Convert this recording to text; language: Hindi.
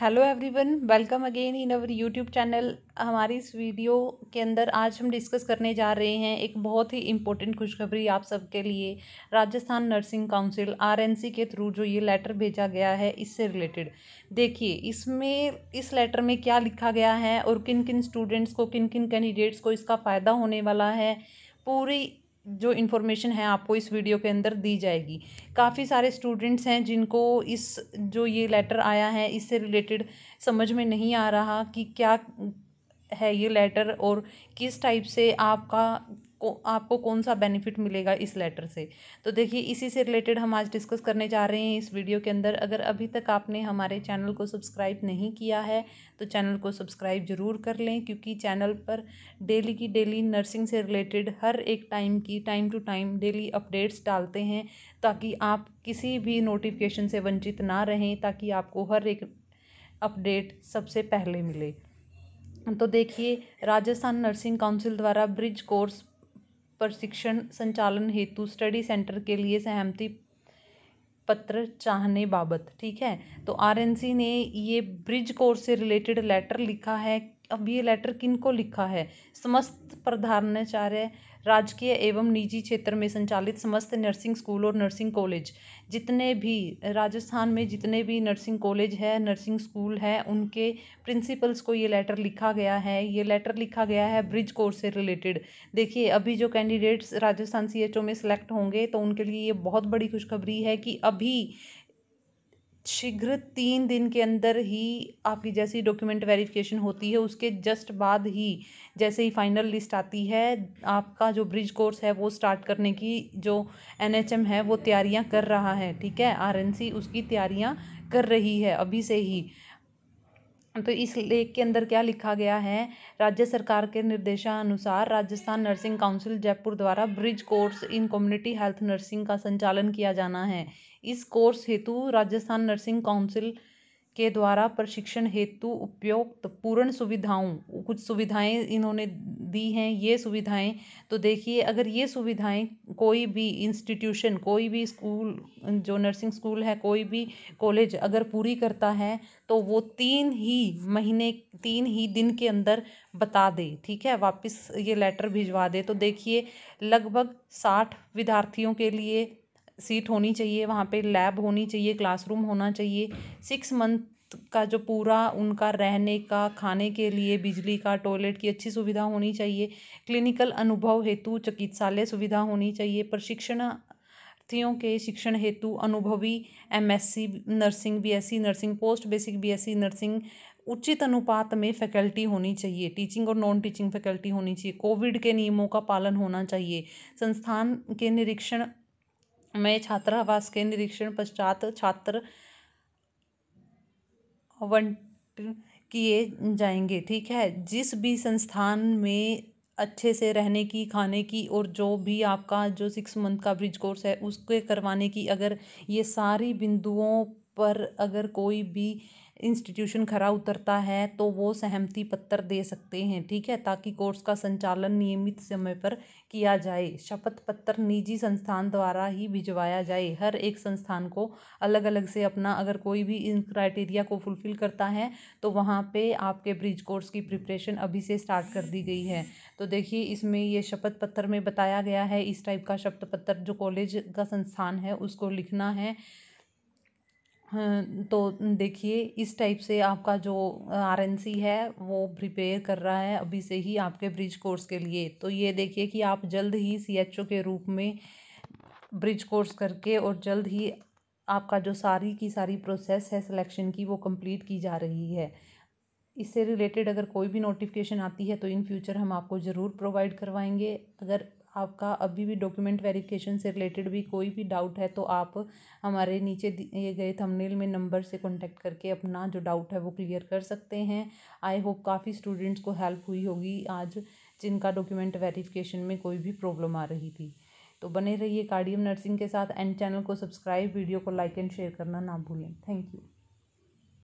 hello everyone welcome again in our YouTube channel हमारी इस वीडियो के अंदर आज हम डिस्कस करने जा रहे हैं एक बहुत ही इम्पोर्टेंट खुशखबरी आप सबके लिए राजस्थान नर्सिंग काउंसिल आरएनसी के थ्रू जो ये लेटर भेजा गया है इससे रिलेटेड देखिए इसमें इस लेटर में क्या लिखा गया है और किन किन स्टूडेंट्स को किन किन कैंडिडेट्स को इसका फ़ायदा होने वाला है पूरी जो इन्फॉर्मेशन है आपको इस वीडियो के अंदर दी जाएगी काफ़ी सारे स्टूडेंट्स हैं जिनको इस जो ये लेटर आया है इससे रिलेटेड समझ में नहीं आ रहा कि क्या है ये लेटर और किस टाइप से आपका को आपको कौन सा बेनिफिट मिलेगा इस लेटर से तो देखिए इसी से रिलेटेड हम आज डिस्कस करने जा रहे हैं इस वीडियो के अंदर अगर अभी तक आपने हमारे चैनल को सब्सक्राइब नहीं किया है तो चैनल को सब्सक्राइब ज़रूर कर लें क्योंकि चैनल पर डेली की डेली नर्सिंग से रिलेटेड हर एक टाइम की time to time daily updates डालते हैं ताकि आप किसी भी नोटिफिकेशन से वंचित ना रहें ताकि आपको हर एक अपडेट सबसे पहले मिले तो देखिए राजस्थान नर्सिंग काउंसिल द्वारा ब्रिज कोर्स प्रशिक्षण संचालन हेतु स्टडी सेंटर के लिए सहमति पत्र चाहने बाबत ठीक है तो आरएनसी ने ये ब्रिज कोर्स से रिलेटेड लेटर लिखा है अब ये लेटर किन को लिखा है समस्त प्रधानाचार्य राजकीय एवं निजी क्षेत्र में संचालित समस्त नर्सिंग स्कूल और नर्सिंग कॉलेज जितने भी राजस्थान में जितने भी नर्सिंग कॉलेज है नर्सिंग स्कूल है उनके प्रिंसिपल्स को ये लेटर लिखा गया है ये लेटर लिखा गया है ब्रिज कोर्स से रिलेटेड देखिए अभी जो कैंडिडेट्स राजस्थान सी में सेलेक्ट होंगे तो उनके लिए ये बहुत बड़ी खुशखबरी है कि अभी शीघ्र तीन दिन के अंदर ही आपकी जैसी डॉक्यूमेंट वेरिफिकेशन होती है उसके जस्ट बाद ही जैसे ही फाइनल लिस्ट आती है आपका जो ब्रिज कोर्स है वो स्टार्ट करने की जो एनएचएम है वो तैयारियां कर रहा है ठीक है आरएनसी उसकी तैयारियां कर रही है अभी से ही तो इस लेख के अंदर क्या लिखा गया है राज्य सरकार के निर्देशानुसार राजस्थान नर्सिंग काउंसिल जयपुर द्वारा bridge course in community health nursing का संचालन किया जाना है इस कोर्स हेतु राजस्थान नर्सिंग काउंसिल के द्वारा प्रशिक्षण हेतु उपयुक्त पूर्ण सुविधाओं कुछ सुविधाएं इन्होंने दी हैं ये सुविधाएं तो देखिए अगर ये सुविधाएं कोई भी इंस्टीट्यूशन कोई भी स्कूल जो नर्सिंग स्कूल है कोई भी कॉलेज अगर पूरी करता है तो वो तीन ही महीने तीन ही दिन के अंदर बता दे ठीक है वापस ये लेटर भिजवा दे तो देखिए लगभग साठ विद्यार्थियों के लिए सीट होनी चाहिए वहाँ पे लैब होनी चाहिए क्लासरूम होना चाहिए सिक्स मंथ का जो पूरा उनका रहने का खाने के लिए बिजली का टॉयलेट की अच्छी सुविधा होनी चाहिए क्लिनिकल अनुभव हेतु चिकित्सालय सुविधा होनी चाहिए प्रशिक्षण थियों के शिक्षण हेतु अनुभवी MSc nursing BSc nursing post basic BSc nursing उचित अनुपात में फैकल्टी होनी चाहिए टीचिंग और नॉन टीचिंग फैकल्टी होनी चाहिए कोविड के नियमों का पालन होना चाहिए संस्थान के निरीक्षण में छात्रावास के निरीक्षण पश्चात छात्र वंट किए जाएंगे ठीक है जिस भी संस्थान में अच्छे से रहने की खाने की और जो भी आपका जो सिक्स मंथ का ब्रिज कोर्स है उसके करवाने की अगर ये सारी बिंदुओं पर अगर कोई भी इंस्टीट्यूशन खरा उतरता है तो वो सहमति पत्र दे सकते हैं ठीक है ताकि कोर्स का संचालन नियमित समय पर किया जाए शपथ पत्र निजी संस्थान द्वारा ही भिजवाया जाए हर एक संस्थान को अलग अलग से अपना अगर कोई भी इन क्राइटेरिया को फुलफिल करता है तो वहाँ पे आपके ब्रिज कोर्स की प्रिपरेशन अभी से स्टार्ट कर दी गई है तो देखिए इसमें ये शपथ पत्र में बताया गया है इस टाइप का शपथ पत्र जो कॉलेज का संस्थान है उसको लिखना है हम्म, तो देखिए इस टाइप से आपका जो आर एन सी है वो प्रिपेयर कर रहा है अभी से ही आपके ब्रिज कोर्स के लिए तो ये देखिए कि आप जल्द ही सी एच ओ के रूप में ब्रिज कोर्स करके और जल्द ही आपका जो सारी की सारी प्रोसेस है सिलेक्शन की वो कंप्लीट की जा रही है इससे रिलेटेड अगर कोई भी नोटिफिकेशन आती है तो इन फ्यूचर हम आपको ज़रूर प्रोवाइड करवाएंगे अगर आपका अभी भी डॉक्यूमेंट वेरिफिकेशन से रिलेटेड भी कोई भी डाउट है तो आप हमारे नीचे दिए गए थंबनेल में नंबर से कांटेक्ट करके अपना जो डाउट है वो क्लियर कर सकते हैं आई होप काफ़ी स्टूडेंट्स को हेल्प हुई होगी आज जिनका डॉक्यूमेंट वेरिफिकेशन में कोई भी प्रॉब्लम आ रही थी तो बने रहिए कार्डियम नर्सिंग के साथ एंड चैनल को सब्सक्राइब वीडियो को लाइक एंड शेयर करना ना भूलें थैंक यू